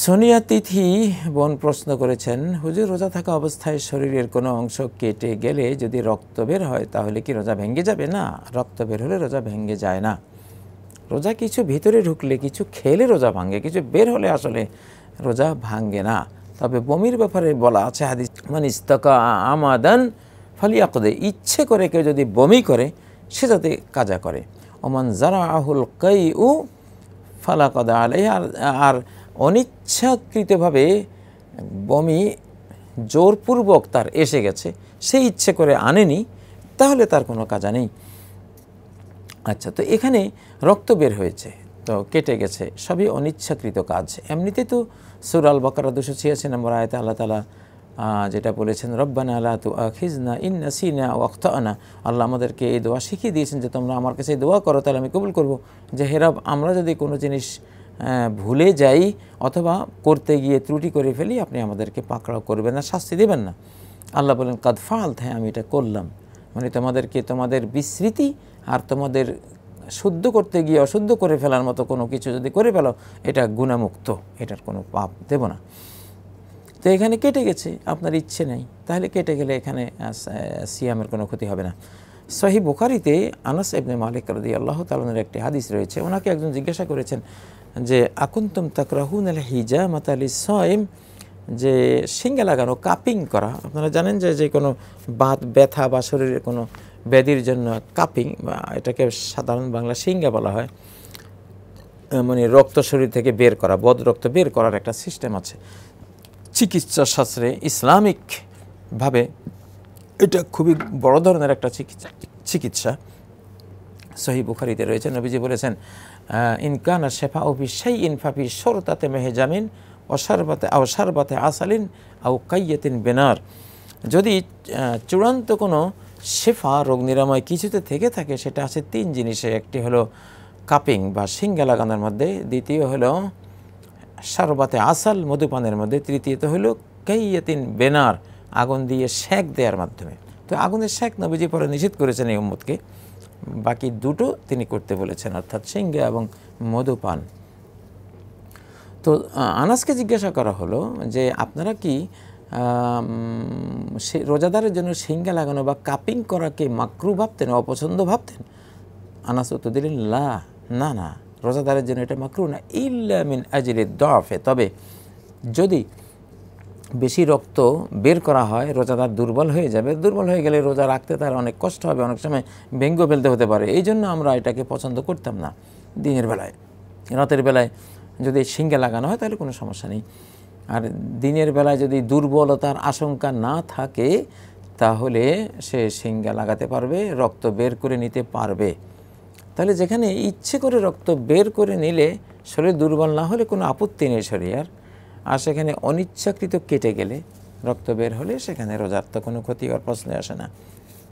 সোনিয়া তিথি বোন প্রশ্ন করেছেন হুজুর রোজা থাকা অবস্থায় শরীরের কোনো অংশ কেটে গেলে যদি রক্ত বের হয় তাহলে কি রোজা ভেঙে যাবে না রক্ত বের হলে রোজা ভেঙে যায় না রোজা কিছু ভিতরে ঢুকলে কিছু খেলে রোজা ভাঙে কিছু বের হলে আসলে রোজা ভাঙে না তবে বমির ব্যাপারে বলা আছে হাদিস মানে ইস্তকা আমাদান ফালিয়াকদে ইচ্ছে করে কেউ যদি বমি করে সে যাতে কাজা করে ওমান জারা আহুল কৈ উ ফালাকদা আলাই আর আর অনিচ্ছাকৃতভাবে বমি জোরপূর্বক তার এসে গেছে সে ইচ্ছে করে আনেনি তাহলে তার কোনো কাজা নেই আচ্ছা তো এখানে রক্ত বের হয়েছে তো কেটে গেছে সবই অনিচ্ছাকৃত কাজ এমনিতে তো সুরাল বকরা দুশো ছিয়াশি নম্বর আয়তে আল্লাহ তালা যেটা বলেছেন রব্বানা আল্লাহ তু আখিজনা ইন্না সিনা ওয়াক্ত আনা আল্লাহ আমাদেরকে এই দোয়া শিখিয়ে দিয়েছেন যে তোমরা আমার কাছে দোয়া করো তাহলে আমি কবুল করবো যে হেরাব আমরা যদি কোনো জিনিস ভুলে যাই অথবা করতে গিয়ে ত্রুটি করে ফেলি আপনি আমাদেরকে পাকড়াও করবেন না শাস্তি দেবেন না আল্লাহ বলেন কাদ ফালত হ্যাঁ আমি এটা করলাম মানে তোমাদেরকে তোমাদের বিস্মৃতি আর তোমাদের শুদ্ধ করতে গিয়ে অশুদ্ধ করে ফেলার মতো কোনো কিছু যদি করে ফেলো এটা গুণামুক্ত এটার কোনো পাপ দেব না তো এখানে কেটে গেছে আপনার ইচ্ছে নেই তাহলে কেটে গেলে এখানে সিয়ামের কোনো ক্ষতি হবে না সহি বোখারিতে আনাস এবনে মালিক রদি আল্লাহ তালনের একটি হাদিস রয়েছে ওনাকে একজন জিজ্ঞাসা করেছেন যে আকুন্তম তাকরাহুন আল হিজা মাতালি সয়েম যে সিঙ্গে লাগানো কাপিং করা আপনারা জানেন যে যে কোনো বাত ব্যথা বা শরীরের কোনো ব্যাধির জন্য কাপিং বা এটাকে সাধারণ বাংলা সিঙ্গে বলা হয় মানে রক্ত শরীর থেকে বের করা বদ রক্ত বের করার একটা সিস্টেম আছে চিকিৎসা শাস্ত্রে ইসলামিকভাবে এটা খুবই বড় ধরনের একটা চিকিৎসা চিকিৎসা সহি বুখারিতে রয়েছে নবীজি বলেছেন ইনকান আর শেফা অফি সেই ইনফাফি সরতাতে মেহেজামিন অসারবাতে অসারবাতে আসালিন আউ কাইয়াতিন বেনার যদি চূড়ান্ত কোনো শেফা রোগ নিরাময় কিছুতে থেকে থাকে সেটা আছে তিন জিনিসে একটি হলো কাপিং বা সিঙ্গা লাগানোর মধ্যে দ্বিতীয় হলো সারবাতে আসাল মধুপানের মধ্যে তৃতীয়ত হলো কাইয়াতিন বেনার আগুন দিয়ে শেক দেওয়ার মাধ্যমে তো আগুনের শেক নবীজি পরে নিষেধ করেছেন এই উম্মদকে বাকি দুটো তিনি করতে বলেছেন অর্থাৎ সিঙ্গা এবং মধুপান তো আনাসকে জিজ্ঞাসা করা হলো যে আপনারা কি রোজাদারের জন্য সিঙ্গা লাগানো বা কাপিং করাকে মাকরু ভাবতেন অপছন্দ ভাবতেন আনাস তো দিলেন লা না না রোজাদারের জন্য এটা মাকরু না ইল্লা মিন আজিরে দফে তবে যদি বেশি রক্ত বের করা হয় রোজা তার দুর্বল হয়ে যাবে দুর্বল হয়ে গেলে রোজা রাখতে তার অনেক কষ্ট হবে অনেক সময় ব্যঙ্গ ফেলতে হতে পারে এই জন্য আমরা এটাকে পছন্দ করতাম না দিনের বেলায় রাতের বেলায় যদি সিঙ্গে লাগানো হয় তাহলে কোনো সমস্যা নেই আর দিনের বেলায় যদি দুর্বলতার আশঙ্কা না থাকে তাহলে সে সিঙ্গে লাগাতে পারবে রক্ত বের করে নিতে পারবে তাহলে যেখানে ইচ্ছে করে রক্ত বের করে নিলে শরীর দুর্বল না হলে কোনো আপত্তি নেই শরীর আর আর সেখানে অনিচ্ছাকৃত কেটে গেলে রক্ত বের হলে সেখানে রোজার তো কোনো ক্ষতি আর প্রশ্নে আসে না